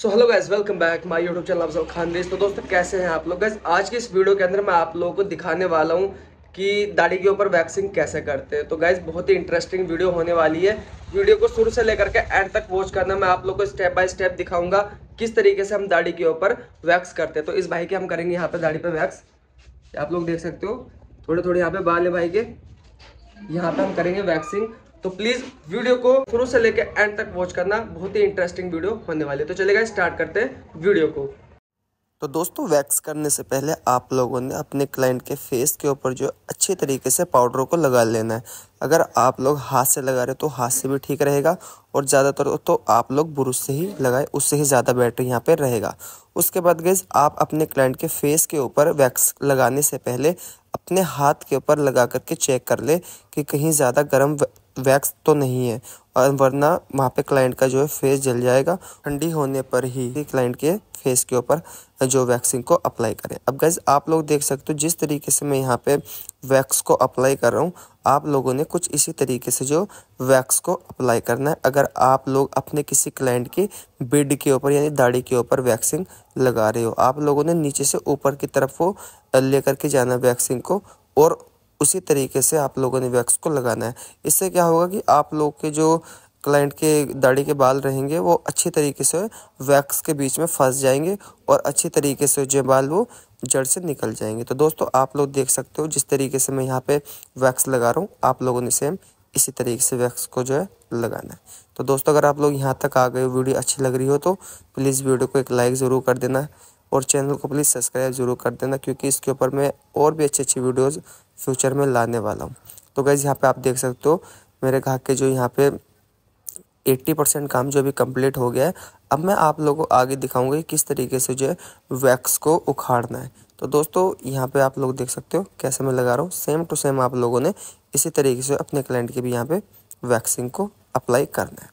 so hello guys welcome back my YouTube channel Afzal Khan देश तो दोस्तों कैसे हैं आप लोग गैस आज के इस वीडियो के अंदर मैं आप लोगों को दिखाने वाला हूँ कि दाढ़ी के ऊपर वैक्सिंग कैसे करते हैं तो गैस बहुत ही इंटरेस्टिंग वीडियो होने वाली है वीडियो को शुरू से लेकर के एंड तक वॉच करना मैं आप लोग को स्टेप बाय स्टेप दिखाऊंगा किस तरीके से हम दाढ़ी के ऊपर वैक्स करते हैं तो इस भाई के हम करेंगे यहाँ पर दाढ़ी पर वैक्स आप लोग देख सकते हो थोड़े थोड़े यहाँ पे बाल है भाई के यहाँ पर हम करेंगे वैक्सिंग तो प्लीज़ वीडियो को शुरू से लेकर एंड तक वॉच करना बहुत ही इंटरेस्टिंग वीडियो होने वाले तो चलेगा स्टार्ट करते हैं वीडियो को तो दोस्तों वैक्स करने से पहले आप लोगों ने अपने क्लाइंट के फेस के ऊपर जो अच्छे तरीके से पाउडरों को लगा लेना है अगर आप लोग हाथ से लगा रहे हो तो हाथ से भी ठीक रहेगा और ज़्यादातर तो आप लोग बुरुश से ही लगाए उससे ही ज़्यादा बेटर यहाँ पे रहेगा उसके बाद गैस आप अपने क्लाइंट के फेस के ऊपर वैक्स लगाने से पहले अपने हाथ के ऊपर लगा करके चेक कर ले कि कहीं ज़्यादा गर्म वैक्स तो नहीं है और वरना वहाँ पे क्लाइंट का जो है फेस जल जाएगा ठंडी होने पर ही क्लाइंट के फेस के ऊपर जो वैक्सिंग को अप्लाई करें अब गैस आप लोग देख सकते हो जिस तरीके से मैं यहाँ पे वैक्स को अप्लाई कर रहा हूँ आप लोगों ने कुछ इसी तरीके से जो वैक्स को अप्लाई करना है अगर आप लोग अपने किसी क्लाइंट की बिड के ऊपर यानी दाढ़ी के ऊपर वैक्सिंग लगा रहे हो आप लोगों ने नीचे से ऊपर की तरफ वो लेकर के जाना वैक्सिंग को और उसी तरीके से आप लोगों ने वैक्स को लगाना है इससे क्या होगा कि आप लोग के जो क्लाइंट के दाढ़ी के बाल रहेंगे वो अच्छी तरीके से वैक्स के बीच में फंस जाएंगे और अच्छी तरीके से जो बाल वो जड़ से निकल जाएंगे तो दोस्तों आप लोग देख सकते हो जिस तरीके से मैं यहाँ पे वैक्स लगा रहा हूँ आप लोगों ने सेम इसी तरीके से वैक्स को जो है लगाना है तो दोस्तों अगर आप लोग यहाँ तक आ गए वीडियो अच्छी लग रही हो तो प्लीज़ वीडियो को एक लाइक ज़रूर कर देना और चैनल को प्लीज़ सब्सक्राइब ज़रूर कर देना क्योंकि इसके ऊपर मैं और भी अच्छी अच्छी वीडियोज़ फ्यूचर में लाने वाला हूँ तो गैज़ यहाँ पर आप देख सकते हो मेरे घर के जो यहाँ पर एट्टी परसेंट काम जो अभी कंप्लीट हो गया है अब मैं आप लोगों को आगे दिखाऊंगा कि किस तरीके से जो है वैक्स को उखाड़ना है तो दोस्तों यहाँ पे आप लोग देख सकते हो कैसे मैं लगा रहा हूँ सेम टू सेम आप लोगों ने इसी तरीके से अपने क्लाइंट की भी यहाँ पे वैक्सिंग को अप्लाई करना है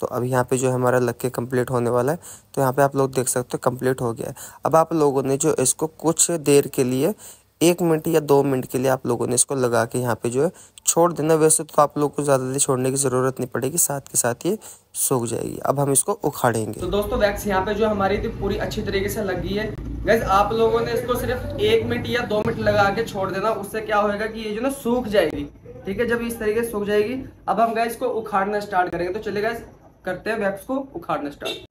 तो अब यहाँ पे जो है हमारा लग के कम्प्लीट होने वाला है तो यहाँ पे आप लोग देख सकते हो कम्प्लीट हो गया है अब आप लोगों ने जो इसको कुछ देर के लिए एक मिनट या दो मिनट के लिए आप लोगों ने इसको लगा के यहाँ पे जो है छोड़ देना वैसे तो आप लोग को ज़्यादा देर छोड़ने की ज़रूरत नहीं पड़ेगी साथ के साथ ये सूख जाएगी अब हम इसको उखाड़ेंगे तो दोस्तों वैक्स यहाँ पे जो हमारी थी तो पूरी अच्छी तरीके से लगी है वैसे आप लोगों ने इसको सिर्फ एक मिनट या दो मिनट लगा के छोड़ देना उससे क्या होगा कि ये जो ना सूख जाएगी ठीक है जब इस तरीके से सूख जाएगी अब हम गैस को उखाड़ना स्टार्ट करेंगे तो चले गए करते हैं वैक्स को उखाड़ना स्टार्ट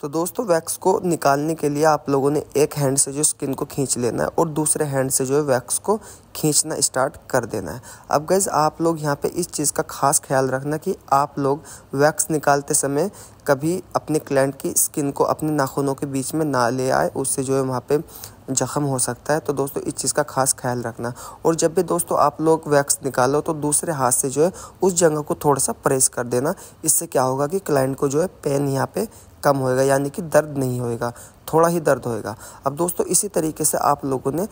तो दोस्तों वैक्स को निकालने के लिए आप लोगों ने एक हैंड से जो स्किन को खींच लेना है और दूसरे हैंड से जो है वैक्स को खींचना स्टार्ट कर देना है अब गैज़ आप लोग यहाँ पे इस चीज़ का खास ख्याल रखना कि आप लोग वैक्स निकालते समय कभी अपने क्लाइंट की स्किन को अपने नाखूनों के बीच में ना ले आए उससे जो है वहाँ पे जख्म हो सकता है तो दोस्तों इस चीज़ का खास ख्याल रखना और जब भी दोस्तों आप लोग वैक्स निकालो तो दूसरे हाथ से जो है उस जगह को थोड़ा सा प्रेस कर देना इससे क्या होगा कि क्लाइंट को जो है पेन यहाँ पे कम होएगा यानी कि दर्द नहीं होएगा थोड़ा ही दर्द होएगा अब दोस्तों इसी तरीके से आप लोगों ने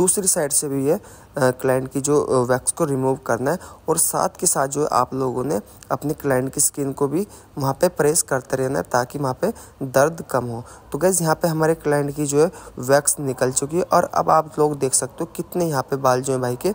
दूसरी साइड से भी ये क्लाइंट की जो वैक्स को रिमूव करना है और साथ के साथ जो है आप लोगों ने अपने क्लाइंट की स्किन को भी वहाँ पे प्रेस करते रहना है ताकि वहाँ पे दर्द कम हो तो गैस यहाँ पे हमारे क्लाइंट की जो है वैक्स निकल चुकी है और अब आप लोग देख सकते हो कितने यहाँ पे बाल जो है भाई के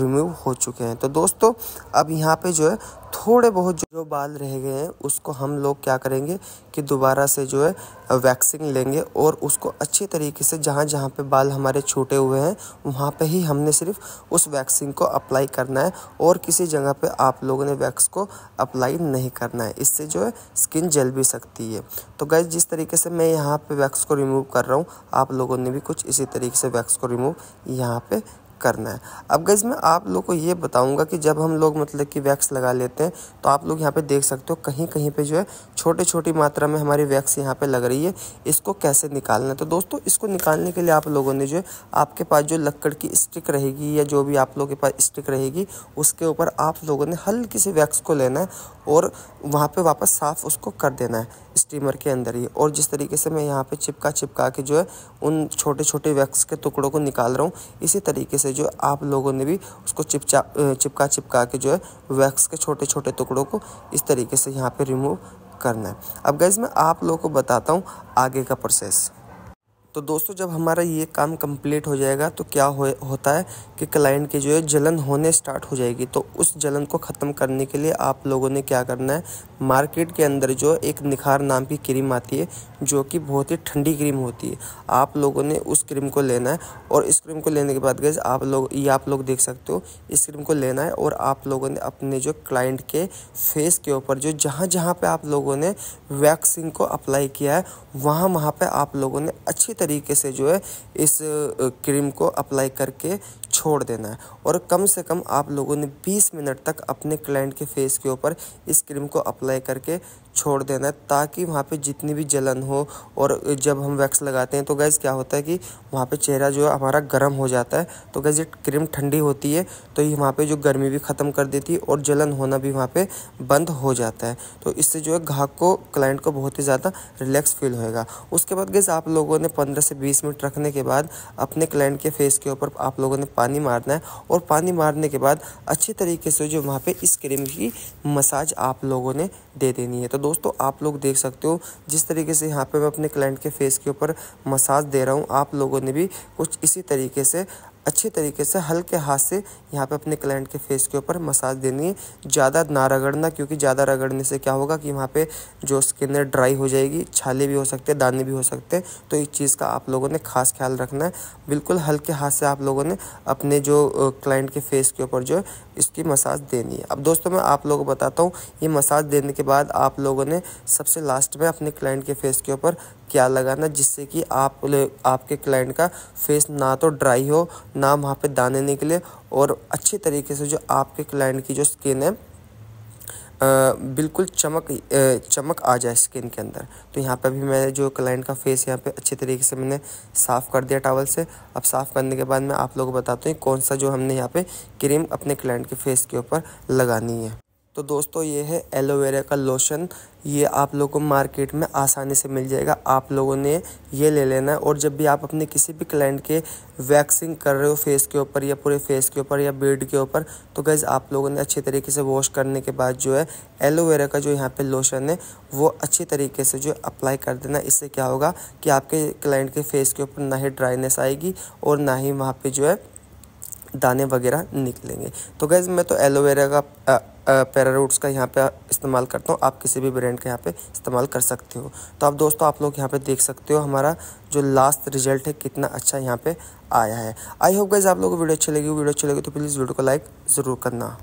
रिमूव हो चुके हैं तो दोस्तों अब यहाँ पर जो है थोड़े बहुत जो बाल रह गए हैं उसको हम लोग क्या करेंगे कि दोबारा से जो है वैक्सिंग लेंगे और उसको अच्छे तरीके से जहाँ जहाँ पे बाल हमारे छूटे हुए हैं वहाँ पे ही हमने सिर्फ उस वैक्सिंग को अप्लाई करना है और किसी जगह पे आप लोगों ने वैक्स को अप्लाई नहीं करना है इससे जो है स्किन जल भी सकती है तो गैस जिस तरीके से मैं यहाँ पर वैक्स को रिमूव कर रहा हूँ आप लोगों ने भी कुछ इसी तरीके से वैक्स को रिमूव यहाँ पर करना है अब गैस मैं आप लोग को ये बताऊंगा कि जब हम लोग मतलब कि वैक्स लगा लेते हैं तो आप लोग यहाँ पे देख सकते हो कहीं कहीं पे जो है छोटे छोटी मात्रा में हमारी वैक्स यहाँ पे लग रही है इसको कैसे निकालना है तो दोस्तों इसको निकालने के लिए आप लोगों ने जो है आपके पास जो लक्कड़ की स्टिक रहेगी या जो भी आप लोग के पास स्टिक रहेगी उसके ऊपर आप लोगों ने हल्की सी वैक्स को लेना है और वहाँ पर वापस साफ़ उसको कर देना है स्टीमर के अंदर ही और जिस तरीके से मैं यहाँ पे चिपका चिपका के जो है उन छोटे छोटे वैक्स के टुकड़ों को निकाल रहा हूँ इसी तरीके से जो आप लोगों ने भी उसको चिपचा चिपका चिपका के जो है वैक्स के छोटे छोटे टुकड़ों को इस तरीके से यहाँ पर रिमूव करना है अब गैज़ मैं आप लोगों को बताता हूँ आगे का प्रोसेस तो दोस्तों जब हमारा ये काम कंप्लीट हो जाएगा तो क्या हो होता है कि क्लाइंट की जो है जलन होने स्टार्ट हो जाएगी तो उस जलन को ख़त्म करने के लिए आप लोगों ने क्या करना है मार्केट के अंदर जो एक निखार नाम की क्रीम आती है जो कि बहुत ही ठंडी क्रीम होती है आप लोगों ने उस क्रीम को लेना है और इस क्रीम को लेने के बाद गैस आप लोग ये आप लोग देख सकते हो इस क्रीम को लेना है और आप लोगों ने अपने जो क्लाइंट के फेस के ऊपर जो जहाँ जहाँ पर आप लोगों ने वैक्सिंग को अप्लाई किया है वहाँ वहाँ पर आप लोगों ने अच्छी तरीके से जो है इस क्रीम को अप्लाई करके छोड़ देना है और कम से कम आप लोगों ने 20 मिनट तक अपने क्लाइंट के फेस के ऊपर इस क्रीम को अप्लाई करके छोड़ देना है ताकि वहाँ पे जितनी भी जलन हो और जब हम वैक्स लगाते हैं तो गैस क्या होता है कि वहाँ पे चेहरा जो है हमारा गर्म हो जाता है तो गैस ये क्रीम ठंडी होती है तो ये वहाँ पे जो गर्मी भी ख़त्म कर देती है और जलन होना भी वहाँ पे बंद हो जाता है तो इससे जो है घाक को क्लाइंट को बहुत ही ज़्यादा रिलैक्स फील होएगा उसके बाद गैस आप लोगों ने पंद्रह से बीस मिनट रखने के बाद अपने क्लाइंट के फेस के ऊपर आप लोगों ने पानी मारना है और पानी मारने के बाद अच्छे तरीके से जो वहाँ पे इस क्रीम की मसाज आप लोगों ने दे देनी है तो दोस्तों आप लोग देख सकते हो जिस तरीके से यहाँ पे मैं अपने क्लाइंट के फेस के ऊपर मसाज दे रहा हूँ आप लोगों ने भी कुछ इसी तरीके से अच्छे तरीके से हल्के हाथ से यहाँ पे अपने क्लाइंट के फेस के ऊपर मसाज देनी है ज़्यादा ना रगड़ना क्योंकि ज़्यादा रगड़ने से क्या होगा कि वहाँ पे जो स्किन है ड्राई हो जाएगी छाले भी हो सकते हैं दाने भी हो सकते हैं तो इस चीज़ का आप लोगों ने खास ख्याल रखना है बिल्कुल हल्के हाथ से आप लोगों ने अपने जो क्लाइंट के फेस के ऊपर जो है इसकी मसाज देनी है अब दोस्तों मैं आप लोगों को बताता हूँ ये मसाज देने के बाद आप लोगों ने सबसे लास्ट में अपने क्लाइंट के फेस के ऊपर क्या लगाना जिससे कि आप आपके क्लाइंट का फेस ना तो ड्राई हो ना वहाँ पे दाने निकले और अच्छे तरीके से जो आपके क्लाइंट की जो स्किन है बिल्कुल चमक चमक आ जाए स्किन के अंदर तो यहाँ पे भी मैं जो क्लाइंट का फेस यहाँ पे अच्छे तरीके से मैंने साफ़ कर दिया टावल से अब साफ़ करने के बाद मैं आप लोगों को बताता हूँ कौन सा जो हमने यहाँ पे क्रीम अपने क्लाइंट के फेस के ऊपर लगानी है तो दोस्तों ये है एलोवेरा का लोशन ये आप लोगों को मार्केट में आसानी से मिल जाएगा आप लोगों ने ये ले लेना है और जब भी आप अपने किसी भी क्लाइंट के वैक्सिंग कर रहे हो फेस के ऊपर या पूरे फेस के ऊपर या बेड के ऊपर तो गैज़ आप लोगों ने अच्छे तरीके से वॉश करने के बाद जो है एलोवेरा का जो यहाँ पे लोशन है वो अच्छे तरीके से जो अप्लाई कर देना इससे क्या होगा कि आपके क्लाइंट के फेस के ऊपर ना ही ड्राइनेस आएगी और ना ही वहाँ पर जो है दाने वगैरह निकलेंगे तो गैज़ मैं तो एलोवेरा का पैरारूट्स का यहाँ पे इस्तेमाल करता हूँ आप किसी भी ब्रांड का यहाँ पे इस्तेमाल कर सकते हो तो आप दोस्तों आप लोग यहाँ पे देख सकते हो हमारा जो लास्ट रिजल्ट है कितना अच्छा यहाँ पे आया है आई होप गाइज आप लोगों को वीडियो अच्छी लगी वीडियो अच्छी लगी तो प्लीज़ वीडियो को लाइक ज़रूर करना